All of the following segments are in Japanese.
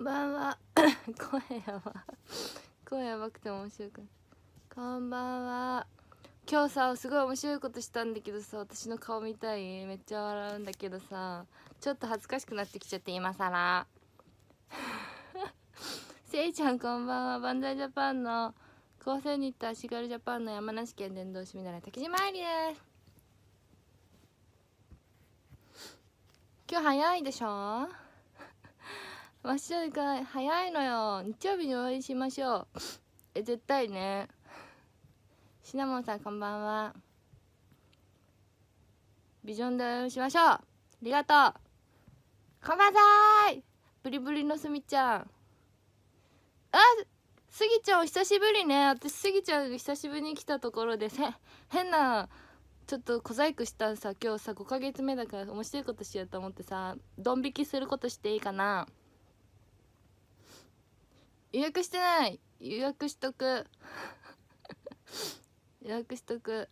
んばんは 声やば声やばくて面白くこんばんは今日さすごい面白いことしたんだけどさ私の顔見たいめっちゃ笑うんだけどさちょっと恥ずかしくなってきちゃって今さら せいちゃんこんばんはバンザイジャパンの高専に行った足軽ジャパンの山梨県伝道師見習い竹島愛理です今日早いでしょわっしょいか早いのよ日曜日にお会いしましょうえ絶対ねシナモンさんこんばんはビジョンでお会いしましょうありがとうこんばんはーいブリブリのすみちゃんあスギちゃんお久しぶりね私スギちゃん久しぶりに来たところでせ変なちょっと小細工したさ今日さ5ヶ月目だから面白いことしようと思ってさドン引きすることしていいかな予約してない予約しとく 予約しとく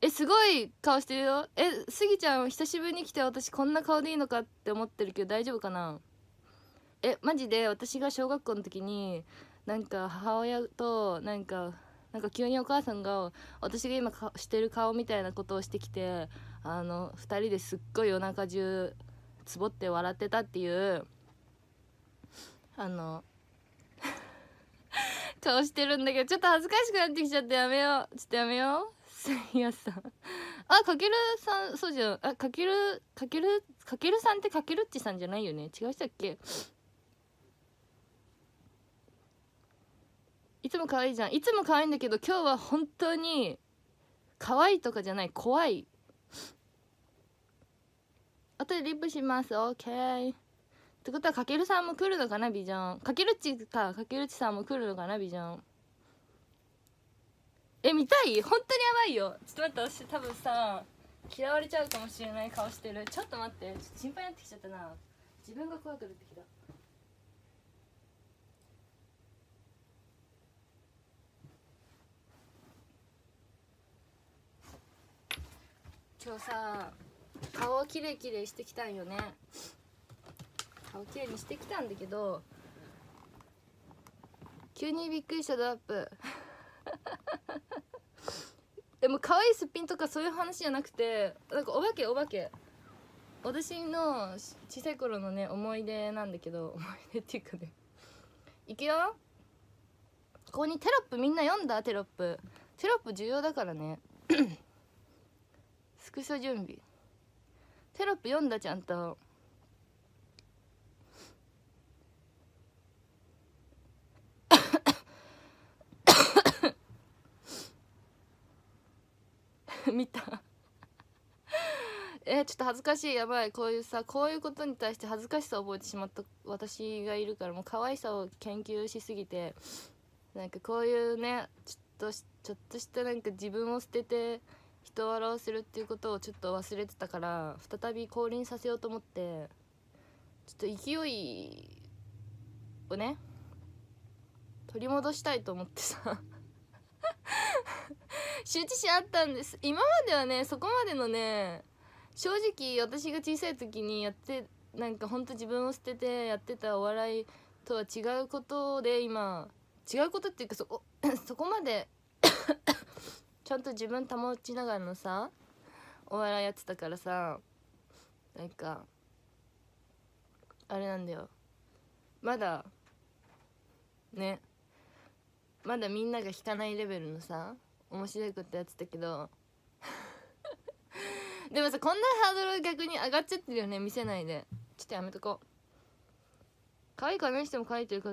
えすごい顔してるよえスギちゃん久しぶりに来て私こんな顔でいいのかって思ってるけど大丈夫かなえマジで私が小学校の時になんか母親となんかなんか急にお母さんが私が今してる顔みたいなことをしてきてあの2人ですっごい夜中中つぼって笑ってたっていうあの顔してるんだけどちょっと恥ずかしくなってきちゃってやめようちょっとやめようすいやさんあかけるさんそうじゃんあかけるかけるかけるさんってかけるっちさんじゃないよね違う人だっけいつも可愛いじゃんいつも可愛いんだけど今日は本当に可愛いとかじゃない怖いあとでリップします OK ってことはかけるさんも来るのかなビジョンかけるちかかけるちさんも来るのかなビジョンえ見たい本当にやばいよちょっと待って私多分さ嫌われちゃうかもしれない顔してるちょっと待ってちょっと心配になってきちゃったな自分が怖くなってきた今日さ顔をキレイキレイしてきたんよね顔きれいにしてきたんだけど急にびっくりしたドアップ でも可愛いすっぴんとかそういう話じゃなくてなんかお化けお化け私の小さい頃のね思い出なんだけど思い出っていうかねいくよここにテロップみんな読んだテロップテロップ重要だからね スクショ準備テロップ読んだちゃんと 見たえちょっと恥ずかしいやばいこういうさこういうことに対して恥ずかしさを覚えてしまった私がいるからもう可愛さを研究しすぎてなんかこういうねちょっとちょっとしたなんか自分を捨てて人を笑わせるっていうことをちょっと忘れてたから再び降臨させようと思ってちょっと勢いをね取り戻したいと思ってさ羞恥心あったんです今まではねそこまでのね正直私が小さい時にやってなんかほんと自分を捨ててやってたお笑いとは違うことで今違うことっていうかそこ そこまで ちゃんと自分保ちながらのさお笑いやってたからさなんかあれなんだよまだねまだみんなが引かないレベルのさ面白いことやってたけど でもさこんなハードル逆に上がっちゃってるよね見せないでちょっとやめとこう可愛いから見しても可愛いというか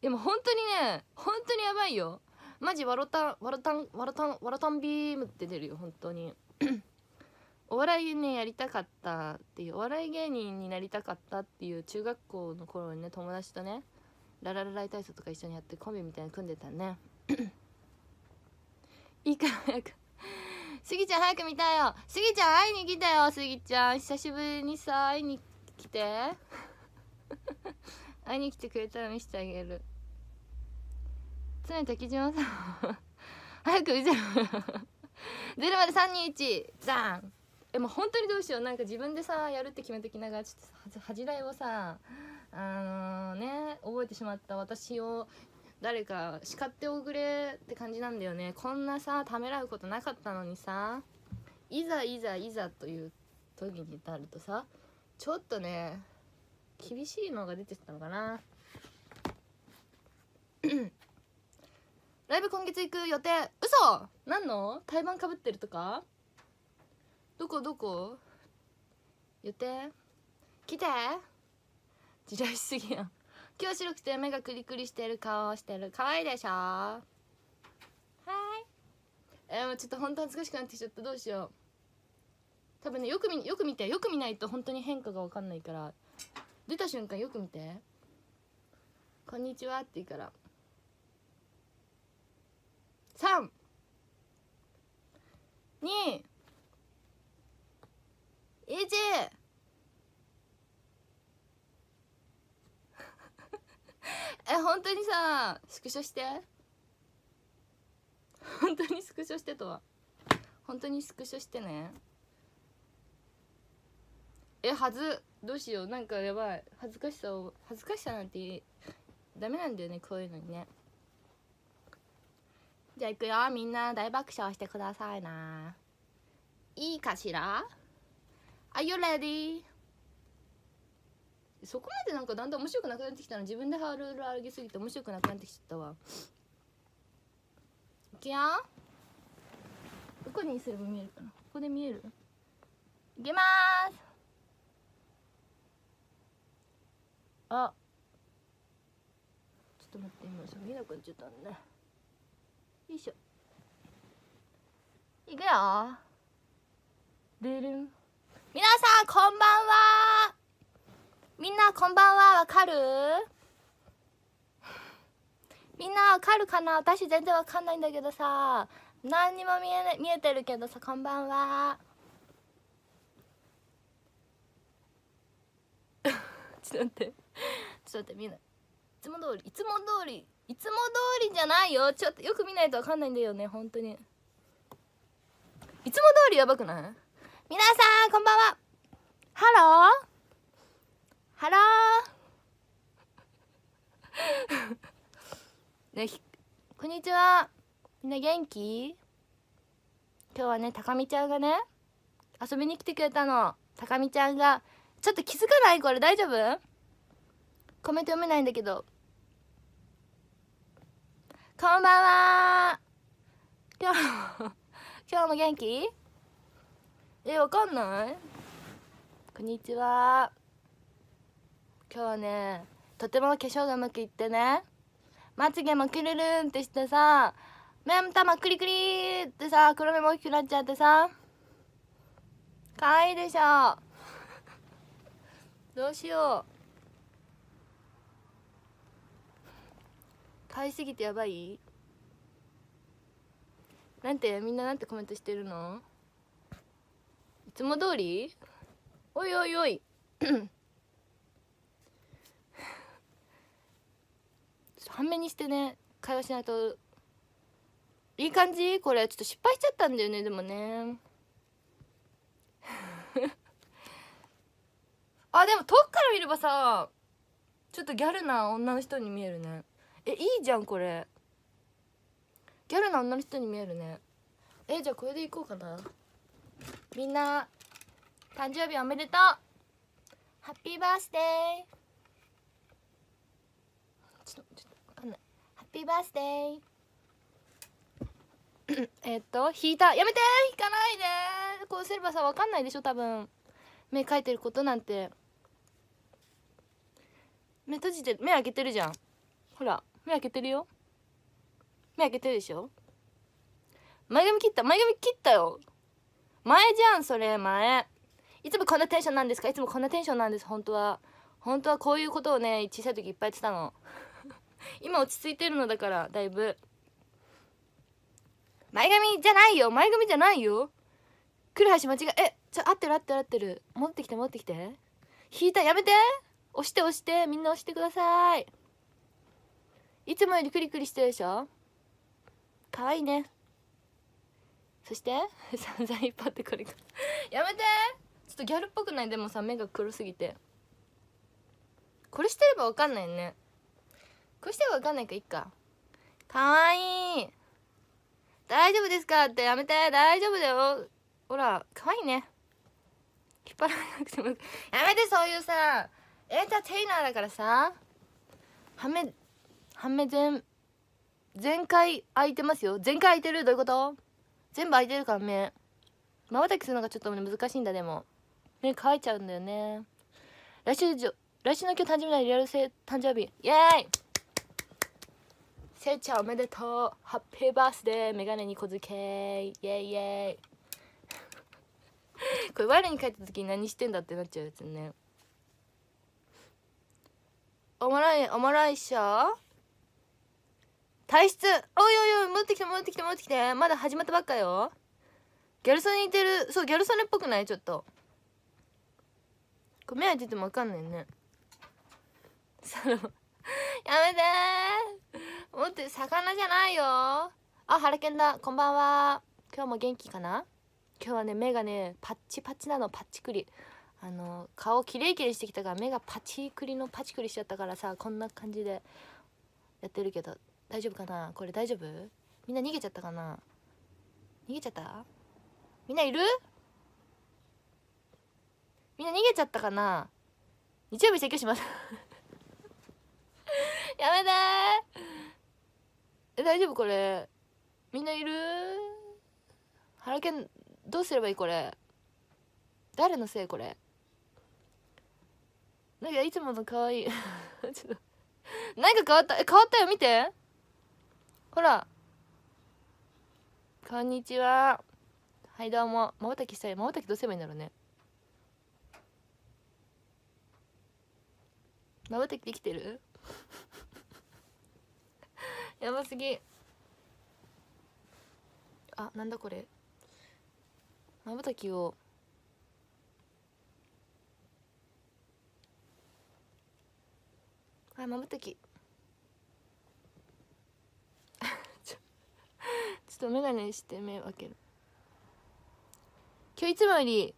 でも本当にね本当にやばいよマジわロたんわロたんわロたんビームって出るよ本当に お笑いねやりたかったっていうお笑い芸人になりたかったっていう中学校の頃にね友達とねラララライ体操とか一緒にやってコンビみたいに組んでたねいいから早くスギちゃん早く見たいよスギちゃん会いに来たよスギちゃん久しぶりにさ会いに来て 会いに来てくれたら見せてあげる常滝島さん 早く見せろ出るまで321ザンえもう本当にどうしようなんか自分でさやるって決めときながらちょっと恥じらいをさあのー、ね覚えてしまった私を誰か叱っておくれって感じなんだよねこんなさためらうことなかったのにさいざいざいざという時になるとさちょっとね厳しいのが出てたのかな ライブ今月行く予定嘘何の対バかぶってるとかどこどこ予定来て時代しすぎやん今日白くて目がクリクリしてる顔をしてる可愛いでしょはいえー、ちょっと本当恥ずかしくなってきちゃったどうしよう多分ねよく見よく見てよく見ないと本当に変化が分かんないから出た瞬間よく見て「こんにちは」って言うから3 2 1 え本当にさスクショして本当にスクショしてとは本当にスクショしてねえはずどうしようなんかやばい恥ずかしさを恥ずかしさなんてダメなんだよねこういうのにねじゃあいくよみんな大爆笑してくださいないいかしら Are you ready? そこまでなんかだんだん面白くなくなってきたの自分でハードル歩きすぎて面白くなくなってきちゃったわいくよどこにすれば見えるかなここで見えるいきますあちょっと待って今さ見えなくなっちゃったんだよいしょいくよルルン皆さんこんばんはみんなこんばんはわかるみんなわかるかな私全然わかんないんだけどさ何にも見え,、ね、見えてるけどさこんばんは ちょっと待ってちょっと待ってみんないつも通りいつも通りいつも通りじゃないよちょっとよく見ないとわかんないんだよね本当にいつも通りやばくない皆さんこんばんはハローハロー ね、こんにちはみんな元気今日はねたかみちゃんがね遊びに来てくれたのたかみちゃんがちょっと気づかないこれ大丈夫コメント読めないんだけどこんばんは今日 今日も元気えわかんないこんにちは今日はねとても化粧がうまくいってねまつげもくるるんってしてさ目も玉クリクリってさ黒目も大きくなっちゃってさかわいいでしょどうしようかわいすぎてやばいなんてみんななんてコメントしてるのいつも通りおいおいおい半目にしてね会話しないといい感じこれちょっと失敗しちゃったんだよねでもね あでも遠くから見ればさちょっとギャルな女の人に見えるねえいいじゃんこれギャルな女の人に見えるねえじゃあこれでいこうかなみんな誕生日おめでとうハッピーバースデーピーバースデーえっと引いたやめて引かないでこうすればさ分かんないでしょ多分目描いてることなんて目閉じて目開けてるじゃんほら目開けてるよ目開けてるでしょ前髪切った前髪切ったよ前じゃんそれ前いつもこんなテンションなんですかいつもこんなテンションなんです本当は本当はこういうことをね小さい時いっぱいやってたの 今落ち着いてるのだからだいぶ前髪じゃないよ前髪じゃないよ来る橋間違えちょ合ってる合ってる合ってる持ってきて持ってきて引いたやめて押して押してみんな押してくださいいつもよりクリクリしてるでしょかわいいねそして 散々引っ張ってこれかやめてちょっとギャルっぽくないでもさ目が黒すぎてこれしてればわかんないねこうしてはわかんないかいいかかわいい大丈夫ですかってやめて大丈夫だよほらかわいいね引っ張らなくてもやめてそういうさエンターテイナーだからさはめはめ全全開開いてますよ全開開いてるどういうこと全部開いてるから目まばたきするのがちょっと難しいんだでも目乾いちゃうんだよね来週来週の今日誕生日だリアル性誕生日イエーイせいちゃんおめでとうハッピーバースデーメガネに小づけイエイイエイこれ我に帰った時に何してんだってなっちゃうやつねおもろいおもろいっしょ体質おいおいおい戻ってきて戻ってきて戻ってきてまだ始まったばっかよギャル曽根似てるそうギャル曽根っぽくないちょっとこれ目当いてても分かんないねやめてうって魚じゃないよあハラケンだこんばんは今日も元気かな今日はね目がねパッチパチなのパッチクリあの顔キレイキレイしてきたから目がパチクリのパチクリしちゃったからさこんな感じでやってるけど大丈夫かなこれ大丈夫みんな逃げちゃったかな逃げちゃったみんないるみんな逃げちゃったかな日曜日説教します やめてえ大丈夫これみんないるハラケンどうすればいいこれ誰のせいこれなんかいつもの可愛い ちょっとなんか変わったえ変わったよ見てほらこんにちははいどうもまばたきしたいまばたきどうすればいいんだろうねまばたきできてるやばすぎあなんだこれまぶたきをあまぶたき ちょっと眼鏡して目開ける今日いつもより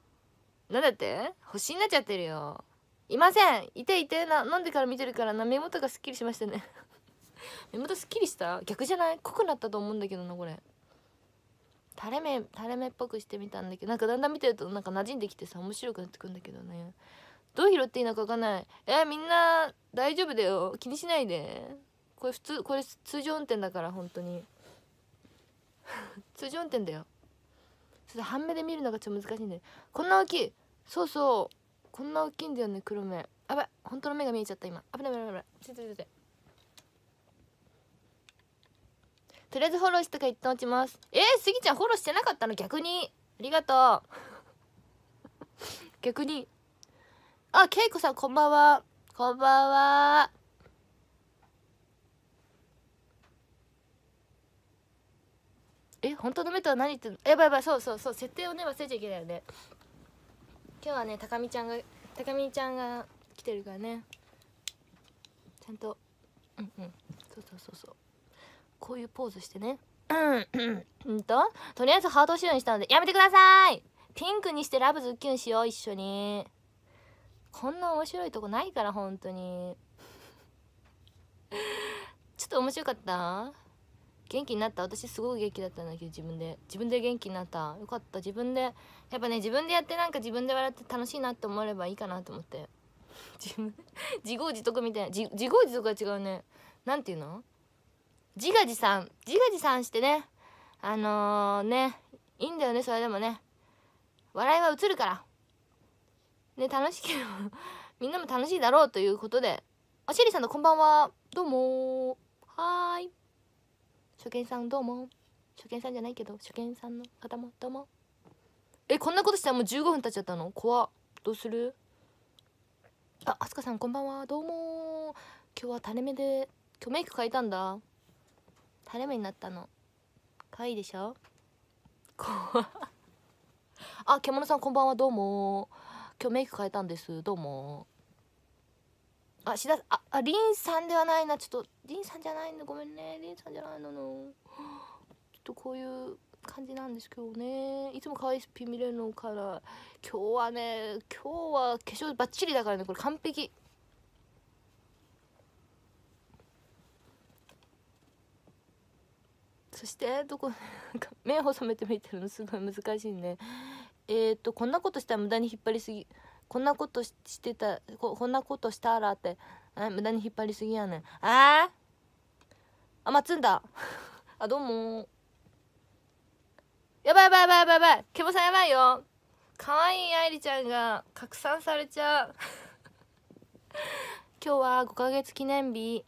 なんだって星になっちゃってるよいませんいていてな飲んでから見てるからな目元がすっきりしましたね目元すっきりした逆じゃない濃くなったと思うんだけどなこれ垂れ目垂れ目っぽくしてみたんだけどなんかだんだん見てるとなんか馴染んできてさ面白くなってくんだけどねどう拾っていいのか分かんないえー、みんな大丈夫だよ気にしないでこれ普通これ通常運転だから本当に 通常運転だよっと半目で見るのがちょっと難しいんだよこんな大きいそうそうこんな大きいんだよね黒目あば本当の目が見えちゃった今危ない危ない危ないついてついてとりあえずフォローしてかっておますえー、スギちゃんフォローしてなかったの逆にありがとう 逆にあけいこさんこんばんはこんばんはえ本当の目とは何ってやばいやばいそうそうそう設定をね忘れちゃいけないよね今日はね高見ちゃんが高見ちゃんが来てるからねちゃんとうんうんそうそうそうそうこういうポーズしてねうんととりあえずハート仕様にしたのでやめてくださいピンクにしてラブズッキュンしよう一緒にこんな面白いとこないから本当にちょっと面白かった元気になった私すごい元気だったんだけど自分で自分で元気になったよかった自分でやっぱね自分でやってなんか自分で笑って楽しいなって思えればいいかなと思って自分自業自得みたいな自自業自得は違うね何て言うの自画自賛自画自賛してねあのー、ねいいんだよねそれでもね笑いは映るからね楽しければ みんなも楽しいだろうということであシェリーさんのこんばんはどうもはーい初見さんどうも初見さんじゃないけど初見さんの方もどうもえこんなことしたらもう15分経っちゃったの怖どうするああすかさんこんばんはどうも今日はタれ目で今日メイク変えたんだ垂れ目になったの可愛いでしょこあ獣さんこんばんはどうも今日メイク変えたんですどうもあしだあありんさんではないなちょっとりんさんじゃないのごめんねりんさんじゃないののちょっとこういう感じなんですけどねいつも可愛いスピン見れるのから今日はね今日は化粧バッチリだからねこれ完璧そしてどこ目を細めて見てるのすごい難しいねえー、っとこんなことしたら無駄に引っ張りすぎこんなことしてたこんなことしたらって無駄に引っ張りすぎやねんあーあ待つんだ あどうもやばいやばいやばいやばいやばいケボさんやばいよ可愛い愛梨ちゃんが拡散されちゃう 今日は5ヶ月記念日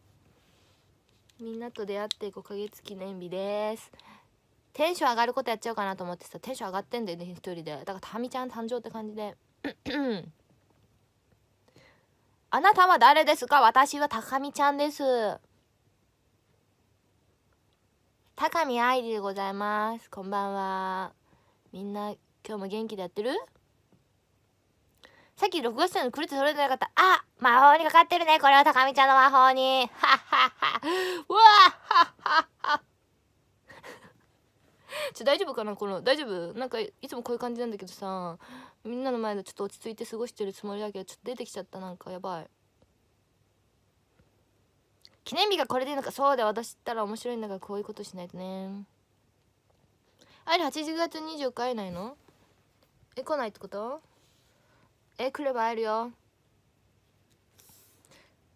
みんなと出会って5ヶ月記念日ですテンション上がることやっちゃおうかなと思ってさテンション上がってんだよね一人でだからたみちゃん誕生って感じで あなたは誰ですか私はたかみちゃんです高見愛理でございますこんばんはみんな今日も元気でやってるさっき録画したのにくるっ取れてなかった。あ魔法にかかってるね。これは高見ちゃんの魔法に。はっはっは。わはっはっは。ちょ、大丈夫かなこの、大丈夫なんか、いつもこういう感じなんだけどさ、みんなの前でちょっと落ち着いて過ごしてるつもりだけど、ちょっと出てきちゃった。なんか、やばい。記念日がこれでいいのか。そうで、私ったら面白いんだから、こういうことしないとね。あれ、8月24日会えないのえ、来ないってことえ来れば会えるよ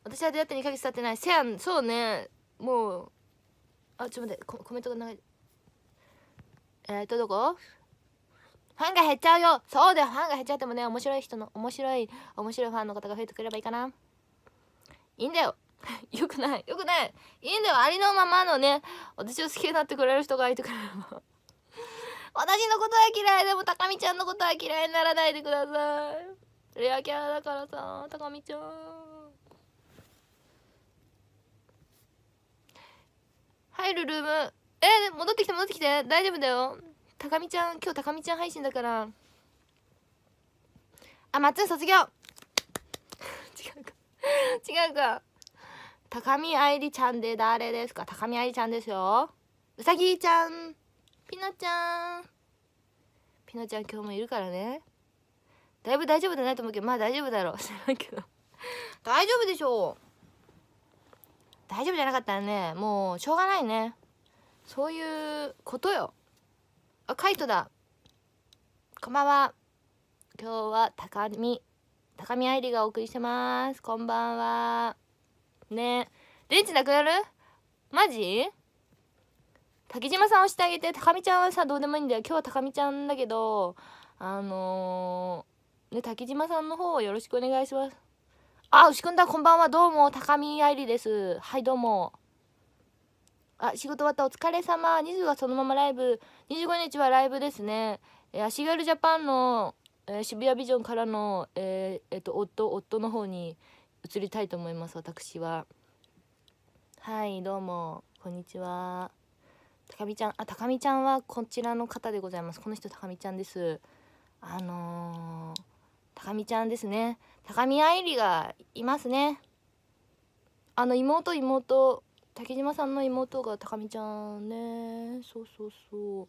私は出会って2ヶ月経ってないせやんそうねもうあちょっと待ってコメントが長いえー、っとどこファンが減っちゃうよそうだよファンが減っちゃってもね面白い人の面白い面白いファンの方が増えてくればいいかないいんだよ よくないよくないいいんだよありのままのね私を好きになってくれる人がいてくれれば 私のことは嫌いでも高見ちゃんのことは嫌いにならないでくださいレアキャラだからさ高見ちゃん入るルームえー、戻ってきて戻ってきて大丈夫だよ高見ちゃん今日高見ちゃん配信だからあまっつん卒業 違うか違うか高見愛理ちゃんで誰ですか高見愛理ちゃんですようさぎちゃんピノちゃんピノちゃん今日もいるからねだいぶ大丈夫じゃないと思うけどまあ大丈夫だろう 知らんけど大丈夫でしょう大丈夫じゃなかったらねもうしょうがないねそういうことよあカイトだこんばんは今日は高見高見愛理がお送りしてますこんばんはね電池なくなるマジ竹島さんをしてあげて高見ちゃんはさどうでもいいんだよ今日は高見ちゃんだけどあのーで滝島さんの方をよろしくお願いしますあ牛くんだこんばんはどうも高見愛理ですはいどうもあ仕事終わったお疲れ様20がそのままライブ25日はライブですねえ軽シルジャパンの、えー、渋谷ビジョンからの、えー、えーと、と夫夫の方に移りたいと思います私ははいどうもこんにちは高見ちゃんあ高見ちゃんはこちらの方でございますこの人高見ちゃんですあのー高見ちゃんですね高見愛理がいますねあの妹妹竹島さんの妹が高見ちゃんねそうそうそう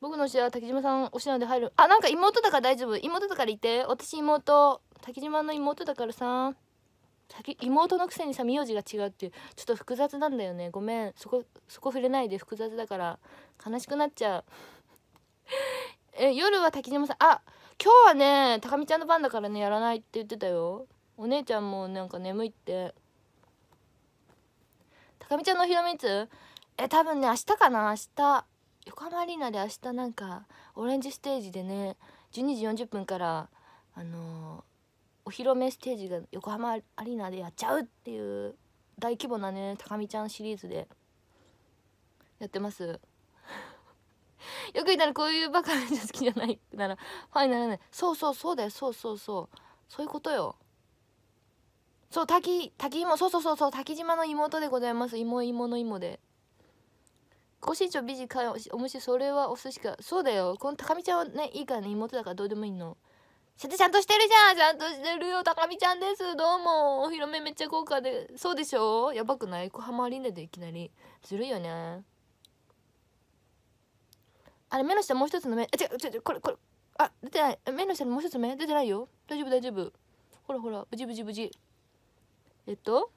僕の推しは竹島さん推しなんで入るあなんか妹だから大丈夫妹だからいて私妹竹島の妹だからさ妹のくせにさ名字が違うっていうちょっと複雑なんだよねごめんそこそこ触れないで複雑だから悲しくなっちゃうえ夜は滝島さんあ今日はね高見ちゃんの番だからねやらないって言ってたよお姉ちゃんもなんか眠いって高見ちゃんのお披露目いつえ多分ね明日かな明日横浜アリーナで明日なんかオレンジステージでね12時40分からあのー、お披露目ステージが横浜アリーナでやっちゃうっていう大規模なね高見ちゃんシリーズでやってます よく言ったらこういうバカな人好きじゃないなら、はいならない。そうそうそうだよ、そうそうそう。そういうことよ。そう、滝、滝芋、そうそうそうそう、滝島の妹でございます。芋芋の芋で。ご身長美人かおむし、それはお寿司か。そうだよ。この高見ちゃんはね、いいからね、妹だからどうでもいいの。ちゃんとしてるじゃんちゃんとしてるよ高見ちゃんですどうもお披露目めっちゃ豪華でそうでしょやばくない横浜アリーナでいきなりずるいよねあれ目の下もう一つの目あ違う違う違うこれこれあ出てない目の下のもう一つ目出てないよ大丈夫大丈夫ほらほら無事無事無事えっと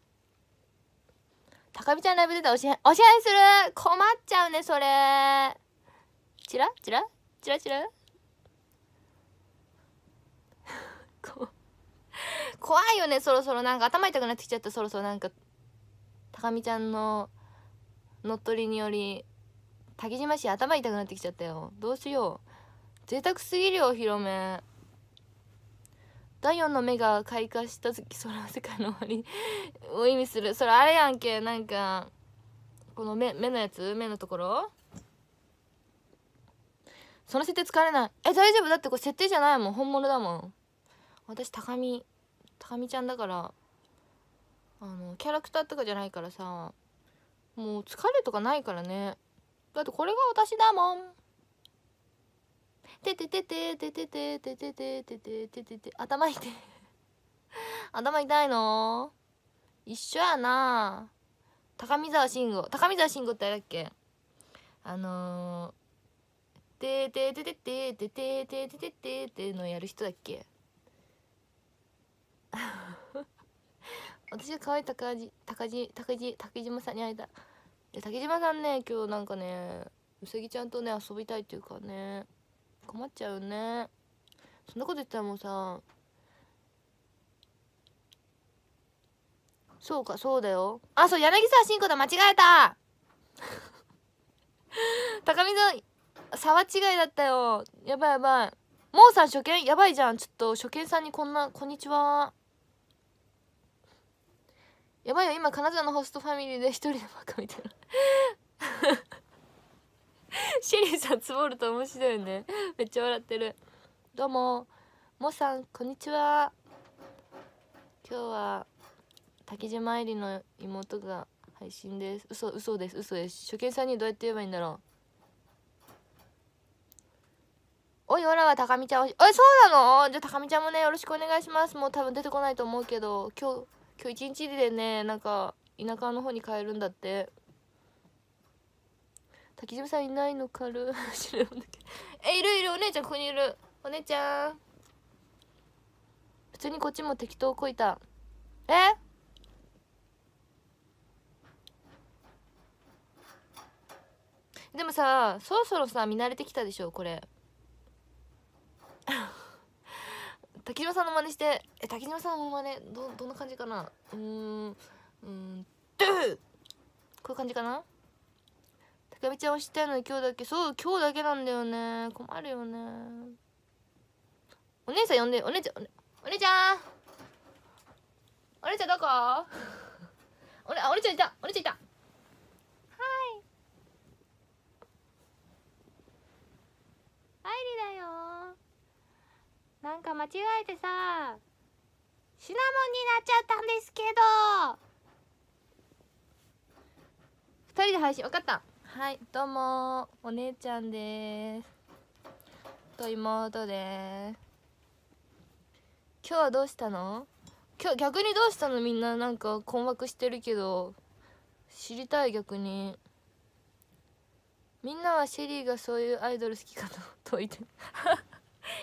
高見ちゃんライブ出たお支配お支配する困っちゃうねそれチラチラチラチラ 怖いよねそろそろなんか頭痛くなってきちゃったそろそろなんか高見ちゃんの乗っ取りにより竹島市頭痛くなってきちゃったよどうしよう贅沢すぎるよ広め第4の目が開花した時空の世界の終わりを 意味するそれあれやんけなんかこの目目のやつ目のところその設定疲れないえ大丈夫だってこれ設定じゃないもん本物だもん私高見高見ちゃんだからあのキャラクターとかじゃないからさもう疲れとかないからねだってこれが私だもんてててててててててててててて頭痛い 頭痛いの一緒やな高見沢慎吾高見沢慎吾ってあれだっけあのー、ててててててててててててのやる人だっけ 私が可愛い高地高地高地高島さんに会えたで竹島さんね今日なんかねうさぎちゃんとね遊びたいっていうかね困っちゃうよねそんなこと言ったらもうさそうかそうだよあそう柳沢慎吾だ間違えた 高見さ沢違いだったよやばいやばいもうさん初見やばいじゃんちょっと初見さんにこんなこんにちはやばいよ今金沢のホストファミリーで一人でバカみたいな シリーさんつぼると面白いねめっちゃ笑ってるどうももさんこんにちは今日は竹島えりの妹が配信です嘘嘘です嘘です初見さんにどうやって言えばいいんだろうおいおらは高見ちゃんおいそうなのじゃあ高見ちゃんもねよろしくお願いしますもう多分出てこないと思うけど今日今日一日でねなんか田舎の方に帰るんだって滝島さんいないのかる えいるいるお姉ちゃんここにいるお姉ちゃん普通にこっちも適当こいたえでもさそろそろさ見慣れてきたでしょこれ 滝島さんの真似してえ滝島さんの真似どどんな感じかなうんうんこういう感じかなかみちゃんを知ったのに今日だけそう今日だけなんだよね困るよねお姉さん呼んでお姉ちゃんお姉ちゃんお姉ちゃんどこお,、ね、お姉ちゃんいたお姉ちゃんいたはい愛理だよなんか間違えてさシナモンになっちゃったんですけど2人で配信分かったはいどうもお姉ちゃんですと妹で今日はどうしたの今日逆にどうしたのみんななんか困惑してるけど知りたい逆にみんなはシェリーがそういうアイドル好きかと解いて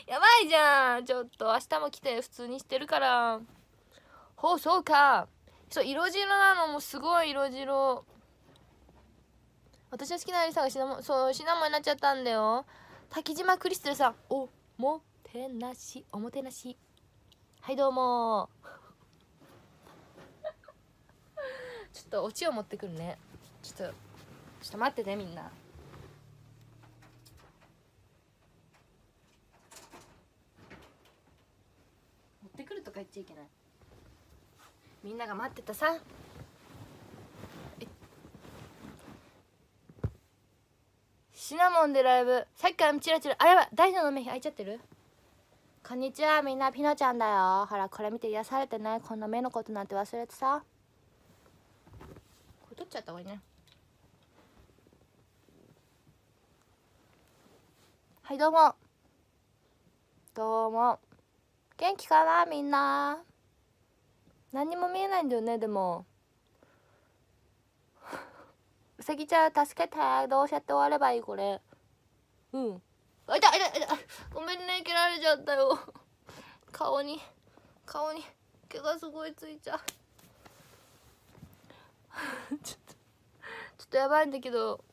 やばいじゃんちょっと明日も来て普通にしてるからほうそうかそう色白なのもすごい色白私の好きなアリサがシナモンそうシナモンになっちゃったんだよ滝島クリステルさんおもてなしおもてなしはいどうも ちょっとオチを持ってくるねちょっとちょっと待っててみんな持ってくるとか言っちゃいけないみんなが待ってたさシナモンでライブさっきからチラチラあれは大の目開いちゃってるこんにちはみんなピノちゃんだよほらこれ見て癒されてないこんな目のことなんて忘れてさこれ取っちゃった方がいいねはいどうもどうも元気かなみんな何も見えないんだよねでもうさぎちゃん助けてどうしって終わればいいこれうんあいたあいたあいたごめんね蹴られちゃったよ顔に顔に毛がすごいついちゃう ちょっとちょっとやばいんだけど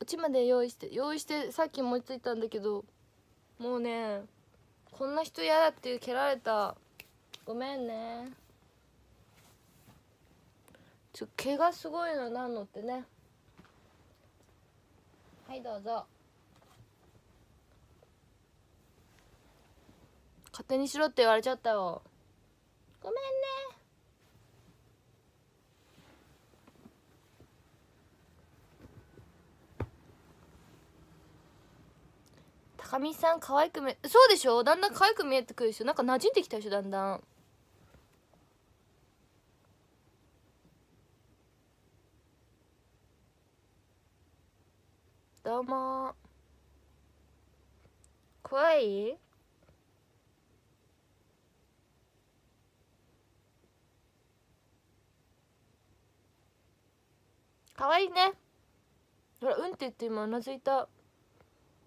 うちまで用意して用意してさっき思いついたんだけどもうねこんな人嫌だっていう蹴られたごめんねちょ毛がすごいのなんのってねはいどうぞ勝手にしろって言われちゃったよごめんね高見さん可愛く見そうでしょだんだん可愛く見えてくるでしょなんか馴染んできたでしょだんだんどうも怖い可愛いねほらうんって言って今うなずいた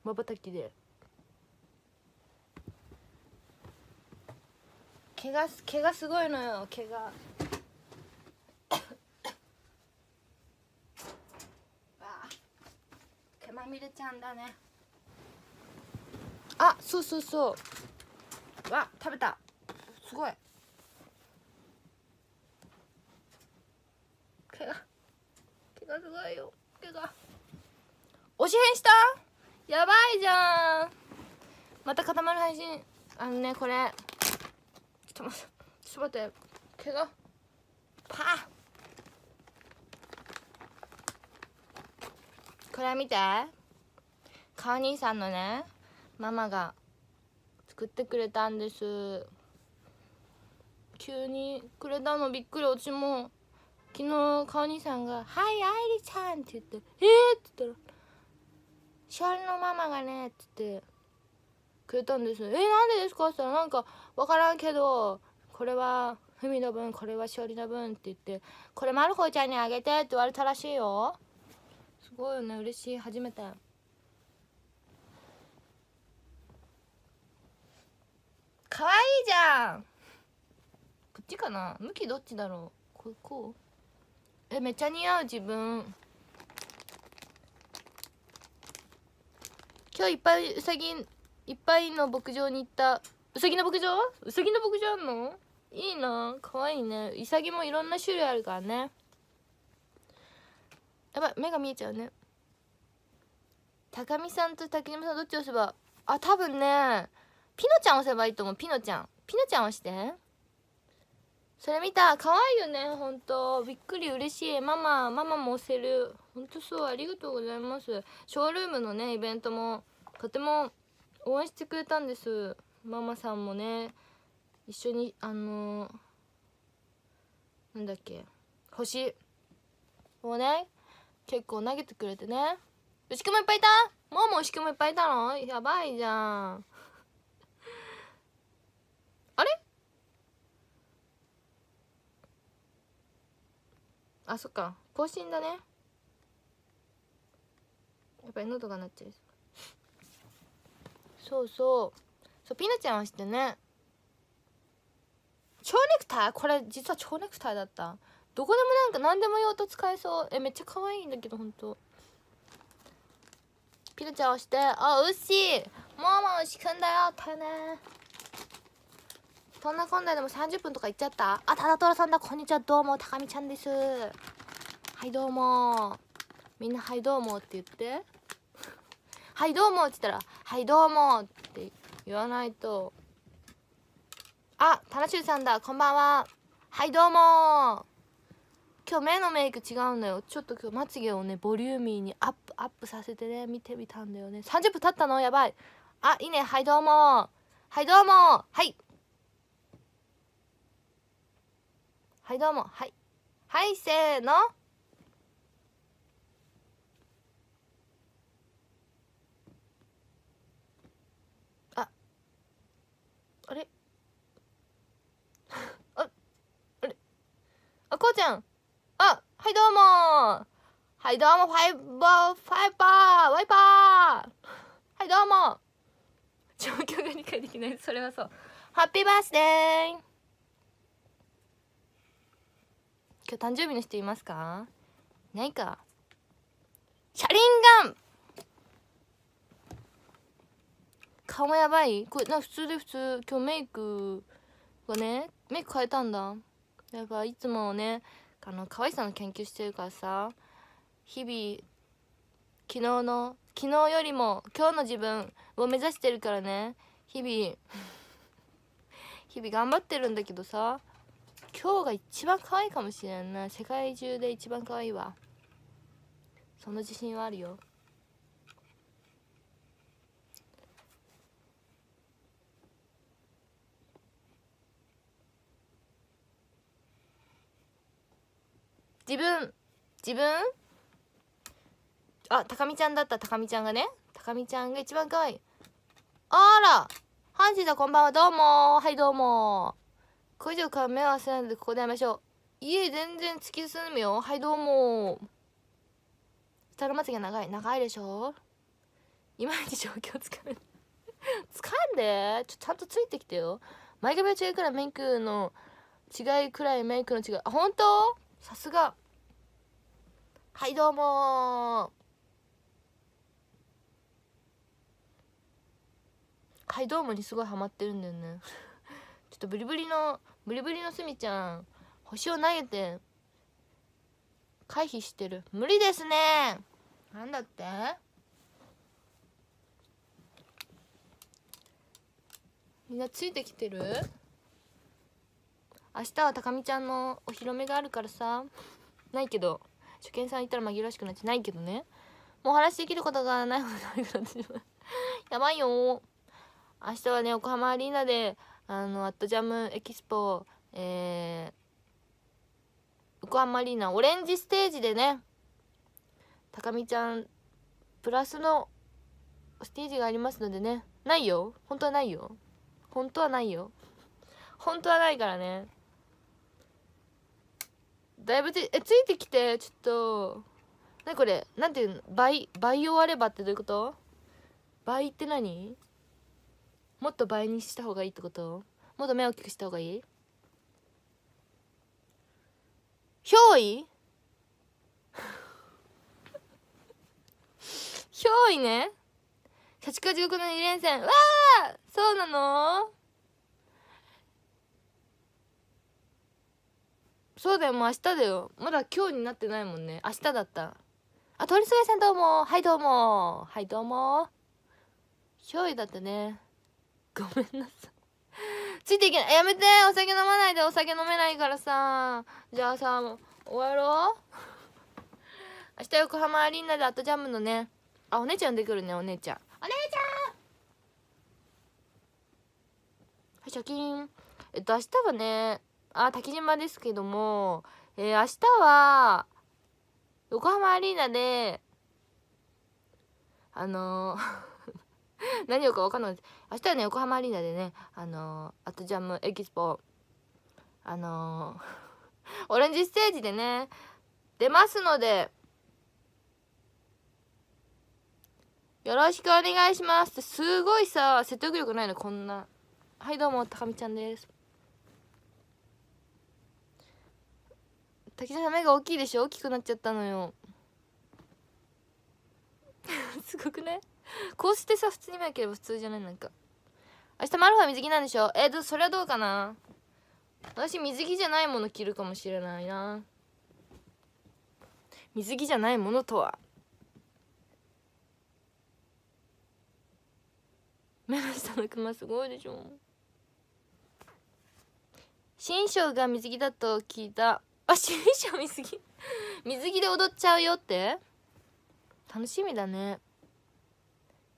まばたきで怪我す怪我すごいのよ怪我まみれちゃんだねあそうそうそうわ食べたすごい怪我怪我すごいよ怪我推し変したやばいじゃんまた固まる配信あのねこれちょっと待ってちょっと待って怪我パーこれ見てかお兄さんのねママが作ってくれたんです急にくれたのびっくりうちも昨日かお兄さんが「はい愛りちゃん」って言って「えっ!」って言ったら「しおりのママがね」って言ってくれたんです「えー、なんでですか?」って言ったら「なんかわからんけどこれはふみの分これはしおりの分」って言って「これまるこちゃんにあげて」って言われたらしいよ。ごいよね嬉しい初めて可愛いじゃんこっちかな向きどっちだろうここうえめっちゃ似合う自分今日いっぱいうさぎいっぱいの牧場に行ったうさぎの牧場うさぎの牧場あんのいいな可愛いねうさぎもいろんな種類あるからねやばい目が見えちゃうね高見さんと竹山さんどっち押せばあ多分ねピノちゃん押せばいいと思うピノちゃんピノちゃん押してそれ見た可愛いよねほんとびっくり嬉しいママママも押せるほんとそうありがとうございますショールームのねイベントもとても応援してくれたんですママさんもね一緒にあのー、なんだっけ星をね結構投げてくれてね牛久もいっぱいいたもうも牛久もいっぱいいたのやばいじゃんあれあそっか更新だねやっぱり喉がなっちゃうそうそうそうピーナちゃんはしてね蝶ネクタイこれ実は蝶ネクタイだったどこでもなんか何でも用途使えそうえめっちゃ可愛いんだけどほんとピルちゃん押してあうっしーもうもう牛くんだよたてねそんなこんなでも30分とかいっちゃったあただとらさんだこんにちはどうもたかみちゃんですはいどうもみんな「はいどうも」って言って「はいどうも」って言ったら「はいどうも」って言わないとあっュウさんだこんばんははいどうも今日目のメイク違うんだよちょっと今日まつげをねボリューミーにアップアップさせてね見てみたんだよね30分経ったのやばいあいいねはいどうもはいどうもはいはいどうもはいはいせーのああれ ああれあこうちゃんあ、はいどうもはいどうも、ファイバー、ファイバー、ワイパーはいどうも状況が理解できない。それはそう。ハッピーバースデー今日誕生日の人いますかないか。シャリンガン顔やばいこれな普通で普通今日メイクがねメイク変えたんだやっぱいつもねあの可愛さの研究してるからさ日々昨日の昨日よりも今日の自分を目指してるからね日々日々頑張ってるんだけどさ今日が一番可愛いかもしれんな世界中で一番可愛いわその自信はあるよ自分自分あ高見ちゃんだった高見ちゃんがね高見ちゃんが一番可愛いあらハンジんこんばんはどうもはいどうもこれ以上から目を合わせないのでここで会いましょう家全然突き進むよはいどうも下のまつげ長い長いでしょいまいち状況つかめ かんでちょちゃんとついてきてよ前髪が違うくらいメイクの違いくらいメイクの違いあ本当さすがはいどうもはいどうもにすごいハマってるんだよね ちょっとブリブリのブリブリのすみちゃん星を投げて回避してる無理ですねなんだってみんなついてきてる明日はたかみちゃんのお披露目があるからさないけど受験さん行ったら紛らわしくなってないけどねもう話できることがないほどってやばいよ明日はね横浜アリーナであのアットジャムエキスポえー、横浜アリーナオレンジステージでね高見ちゃんプラスのステージがありますのでねないよ本当はないよ本当はないよ本当はないからねだいぶつえついてきてちょっと何これなんていうの倍倍終わればってどういうこと倍って何もっと倍にした方がいいってこともっと目を大きくした方がいい憑依 憑依ね社畜地獄の2連戦わあそうなのそうだよもう明日だよまだ今日になってないもんね明日だったあ通りすがりさんどうもはいどうもはいどうもひょだったねごめんなさい ついていけないやめてお酒飲まないでお酒飲めないからさじゃあさ終わろう明日横浜アリーナでアットジャムのねあお姉ちゃん出てくるねお姉ちゃんお姉ちゃんはいシャキーンえっと明日はねあ滝島ですけども、えー、明日は横浜アリーナであのー、何をか分かんない明日はね横浜アリーナでねあのー、アットジャムエキスポあのー、オレンジステージでね出ますのでよろしくお願いしますってすごいさ説得力ないのこんなはいどうもたかみちゃんです滝沢さん目が大きいでしょ大きくなっちゃったのよ すごくねこうしてさ普通に目開ければ普通じゃないなんか明日マルファ水着なんでしょえっ、ー、それはどうかな私水着じゃないもの着るかもしれないな水着じゃないものとは目の下のクマすごいでしょ新章が水着だと聞いたわしみしょ見すぎ水着で踊っちゃうよって楽しみだね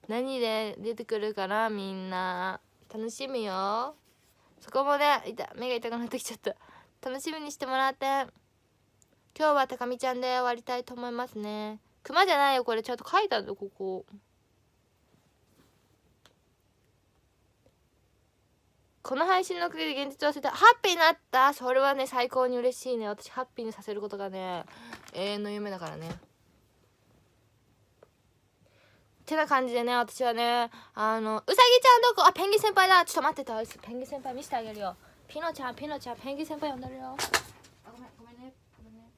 何で出てくるかなみんな楽しみよそこもね痛目が痛くなってきちゃった楽しみにしてもらって今日は高見ちゃんで終わりたいと思いますねマじゃないよこれちゃんと書いたぞこここの配信のおかげで現実を忘れた。ハッピーになったそれはね、最高に嬉しいね。私、ハッピーにさせることがね、永遠の夢だからね。ってな感じでね、私はね、あの、うさぎちゃんどこあ、ペンギン先輩だちょっと待ってた。ペンギン先輩見せてあげるよ。ピノちゃん、ピノちゃん、ペンギン先輩呼んでるよ。あ、ごめん、ごめんね。ごめんね。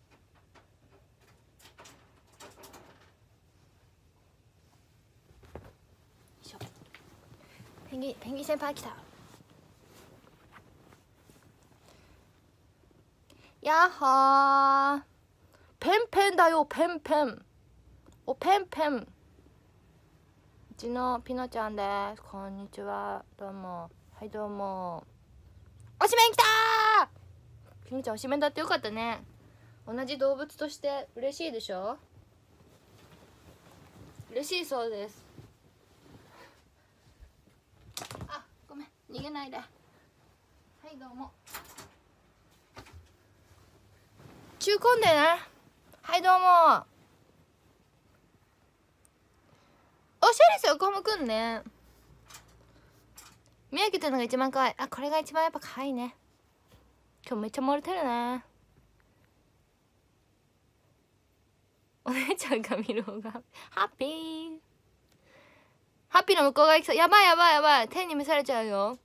ペンギン、ペンギン先輩来た。やっほーペンペンだよペンペンおペンペンうちのピノちゃんですこんにちはどうもはいどうもおしめんきたーピノちゃんおしめんだってよかったね同じ動物として嬉しいでしょ嬉しいそうですあごめん逃げないではいどうも中込でねはいどうもおしゃれですよコムくんね見上げてるのが一番可愛いあこれが一番やっぱ可愛いね今日めっちゃ漏れてるねお姉ちゃんが見る方がハッピーハッピーの向こう側行きそうやばいやばいやばい手に見されちゃうよ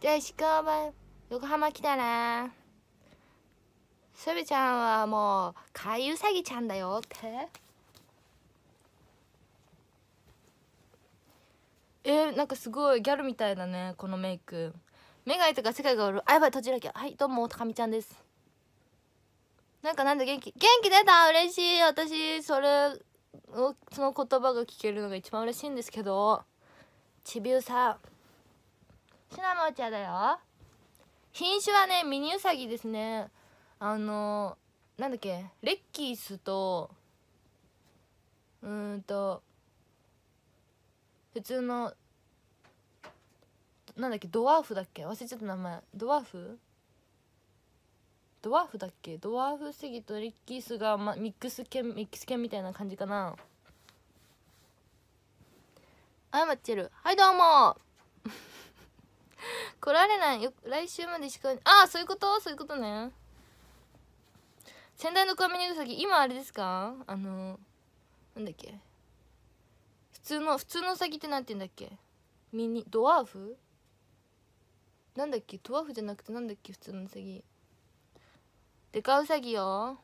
じゃあ石川は横浜来たねすみちゃんはもうかウさぎちゃんだよってえー、なんかすごいギャルみたいだねこのメイク目がいとか世界がおるあやばい閉じなきゃはいどうも高見ちゃんですなんかなんだ元気元気出た嬉しい私それをその言葉が聞けるのが一番嬉しいんですけどちびうさシナモちゃだよ品種はねミニウサギですねあのなんだっけレッキースとうんと普通のなんだっけドワーフだっけ忘れちゃった名前ドワーフドワーフだっけドワーフすぎとレッキースが、ま、ミックス犬ミックス犬みたいな感じかなあまってるはいどうも 来られないよ来週までしかああそういうことそういうことね先代のコンビうさぎ今あれですかあのなんだっけ普通の普通のうさぎってなんて言うんだっけミニドワーフなんだっけドワーフじゃなくてなんだっけ普通のうさぎデカウサギよ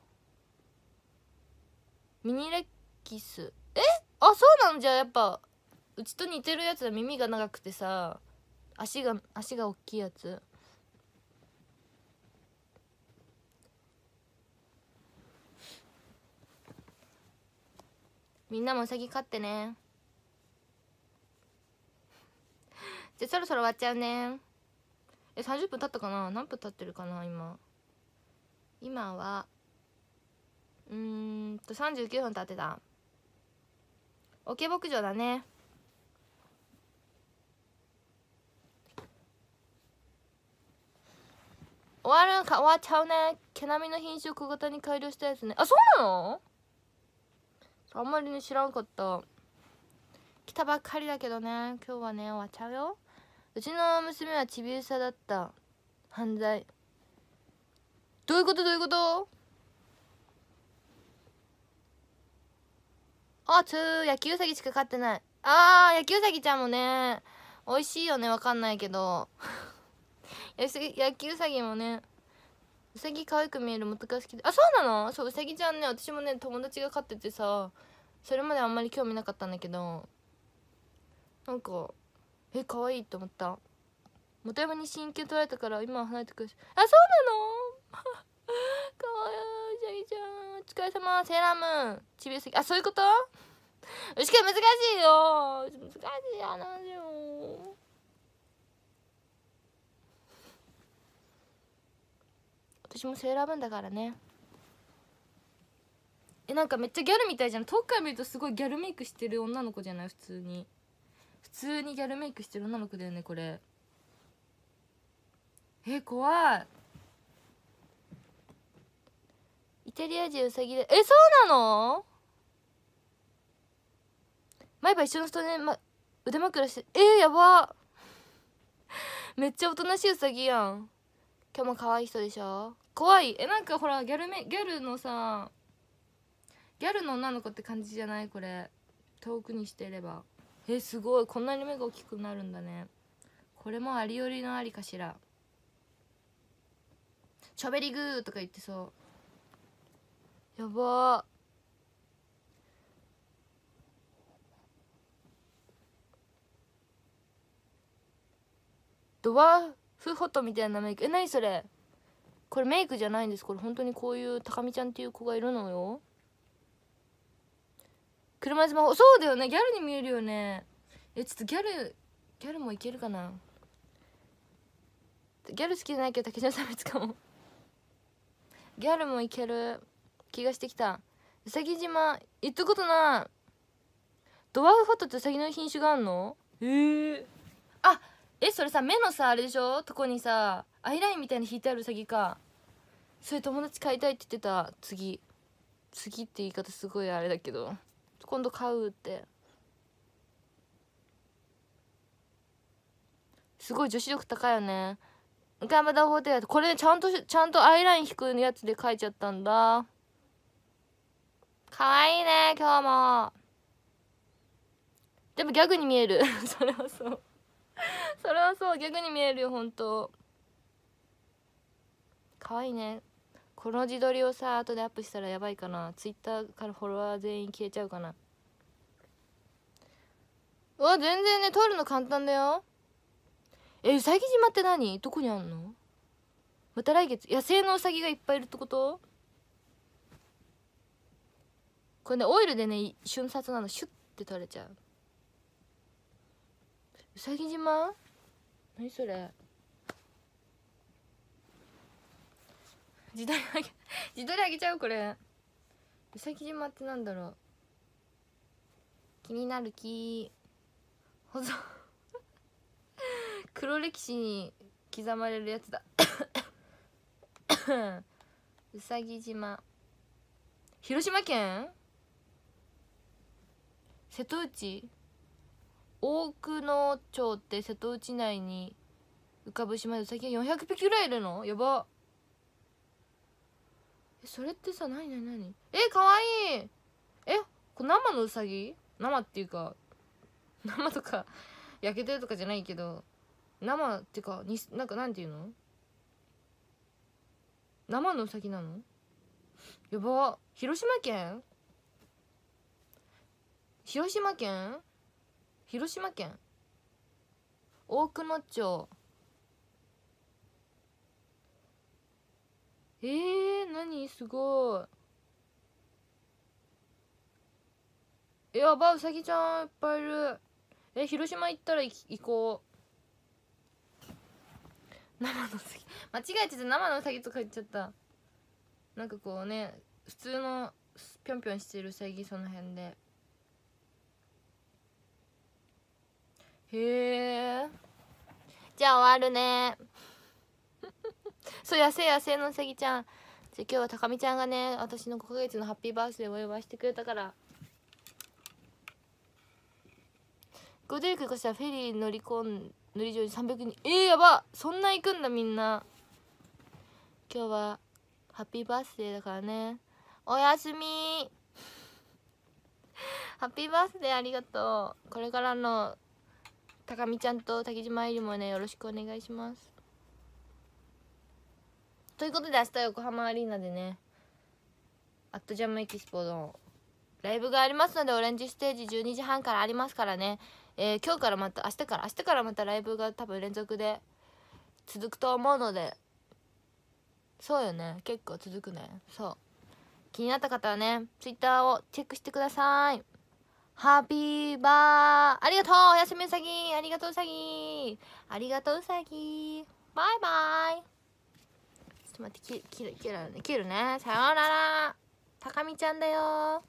ミニレッキスえあそうなんじゃやっぱうちと似てるやつは耳が長くてさ足が足が大きいやつみんなもウサギ飼ってねじゃそろそろ終わっちゃうねえ30分経ったかな何分経ってるかな今今はうーんと39分経ってた桶牧場だね終わるか終わっちゃうね毛並みの品種を小型に改良したやつねあそうなのあんまりね知らんかった来たばっかりだけどね今日はね終わっちゃうようちの娘はちびうさだった犯罪どういうことどういうことあつー焼きうさぎしか飼ってないあー焼きうさぎちゃんもね美味しいよねわかんないけど焼きうさぎもねうさぎ可愛く見える元から好きであそうなのそううさぎちゃんね私もね友達が飼っててさそれまであんまり興味なかったんだけどなんかえ可愛いと思った元山に親権取られたから今は離れてくるあそうなの 可愛いうさぎちゃんお疲れ様セーラームーンちびすぎあそういうことうしか難しいよ難しいあ話よ私もセーラームーンだからねえなんかめっちゃギャルみたいじゃん遠くから見るとすごいギャルメイクしてる女の子じゃない普通に普通にギャルメイクしてる女の子だよねこれえ怖いイタリア人ウサギでえそうなの毎晩一緒の人で、ま、腕枕してえー、やばめっちゃおとなしいウサギやん今日も可愛い人でしょ怖いえなんかほらギャルめギャルのさギャルの女の子って感じじゃないこれ遠くにしてればえすごいこんなに目が大きくなるんだねこれもありよりのありかしら「チョベリグー」とか言ってそうやばドワーフフォトみたいな名前え何それこれメイクじゃないんですこれ本当にこういう高見ちゃんっていう子がいるのよ車椅子魔法そうだよねギャルに見えるよねえちょっとギャルギャルもいけるかなギャル好きじゃないけど竹島さん別かもギャルもいける気がしてきたうさぎ島行ったことないドワーフフォトってうさぎの品種があんのえー、あえそれさ目のさあれでしょとこにさアイラインみたいに引いてあるうさぎかそれ友達買いたいって言ってた次次って言い方すごいあれだけど今度買うってすごい女子力高いよね岡山ダホテルこれちゃんとちゃんとアイライン引くやつで書いちゃったんだかわいいね今日もでもギャグに見える それはそうそれはそうギャグに見えるよ本当可愛いねこの自撮りをさ後でアップしたらやばいかなツイッターからフォロワー全員消えちゃうかなうわ全然ね撮るの簡単だよえうさぎ島って何どこにあんのまた来月野生のうさぎがいっぱいいるってことこれねオイルでね瞬殺なのシュッて取れちゃううさぎ島何それ自撮りあげ 自撮りあげちゃうこれうさぎ島ってなんだろう気になる木保存 黒歴史に刻まれるやつだ うさぎ島広島県瀬戸内大久野町って瀬戸内内に浮かぶ島で最近ぎが400匹ぐらいいるのやばそれってさ何何何えかわいいえこ生のうさぎ生っていうか 生とか焼けてるとかじゃないけど生っていうかになんかなんていうの生のうさぎなのやば広島県広島県広島県大久野町えー、何すごい。やば、うさぎちゃんいっぱいいる。え、広島行ったら行こう。生のうさぎ。間違えちゃって生のうさぎとか言っちゃった。なんかこうね、普通のぴょんぴょんしてるうさぎ、その辺で。へえ。じゃあ終わるね。そうやせやせのうさぎちゃんじゃ今日は高見ちゃんがね私の5ヶ月のハッピーバースデーをお祝いしてくれたからゴデルクがしたフェリー乗り込ん乗り上に300人えー、やばそんな行くんだみんな今日はハッピーバースデーだからねおやすみハッピーバースデーありがとうこれからの高見ちゃんと滝島えりもねよろしくお願いしますということで明日横浜アリーナでねアットジャムエキスポのライブがありますのでオレンジステージ12時半からありますからね、えー、今日からまた明日から明日からまたライブが多分連続で続くと思うのでそうよね結構続くねそう気になった方はね Twitter をチェックしてくださいハッピーバーありがとうおやすみうさぎありがとううさぎありがとううさぎバイバイちょっと待って切る切る切るねさようならたかみちゃんだよ